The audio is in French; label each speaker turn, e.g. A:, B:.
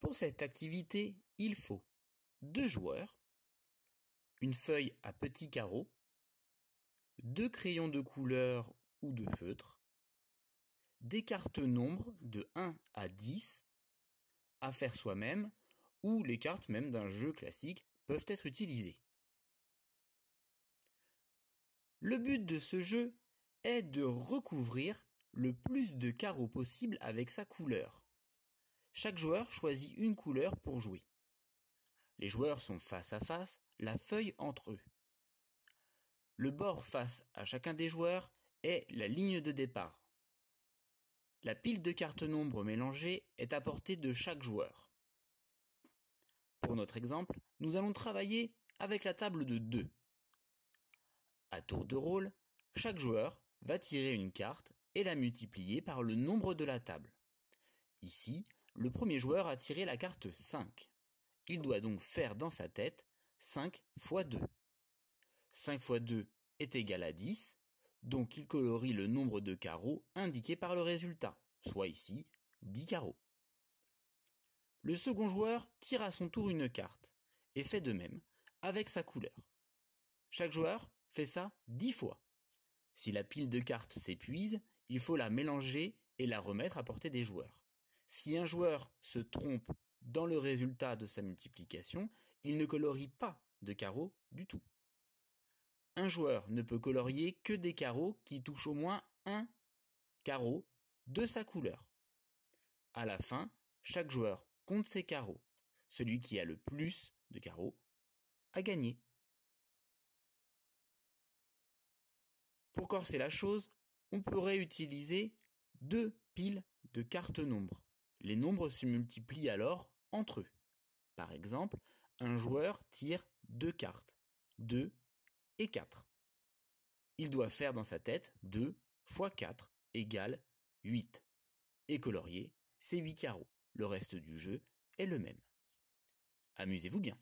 A: Pour cette activité, il faut deux joueurs, une feuille à petits carreaux,
B: deux crayons de couleur ou de feutre, des cartes nombres de 1 à 10 à faire soi-même ou les cartes même d'un jeu classique peuvent être utilisées. Le but de ce jeu est de recouvrir le plus de carreaux possible avec sa couleur. Chaque joueur choisit une couleur pour jouer. Les joueurs sont face à face, la feuille entre eux. Le bord face à chacun des joueurs est la ligne de départ. La pile de cartes nombres mélangées est à portée de chaque joueur. Pour notre exemple, nous allons travailler avec la table de 2. À tour de rôle, chaque joueur va tirer une carte et la multiplier par le nombre de la table. Ici, le premier joueur a tiré la carte 5. Il doit donc faire dans sa tête 5 x 2. 5 x 2 est égal à 10, donc il colorie le nombre de carreaux indiqué par le résultat, soit ici 10 carreaux. Le second joueur tire à son tour une carte et fait de même avec sa couleur. Chaque joueur fait ça 10 fois. Si la pile de cartes s'épuise, il faut la mélanger et la remettre à portée des joueurs. Si un joueur se trompe dans le résultat de sa multiplication, il ne colorie pas de carreaux du tout. Un joueur ne peut colorier que des carreaux qui touchent au moins un carreau de sa couleur.
A: À la fin, chaque joueur compte ses carreaux. Celui qui a le plus de carreaux a gagné. Pour corser la chose, on pourrait utiliser deux piles
B: de cartes nombres. Les nombres se multiplient alors entre eux. Par exemple, un joueur tire deux cartes, 2 et 4. Il doit faire dans sa tête 2 x 4 égale 8. Et colorier, ces 8 carreaux. Le reste du jeu est le même. Amusez-vous bien.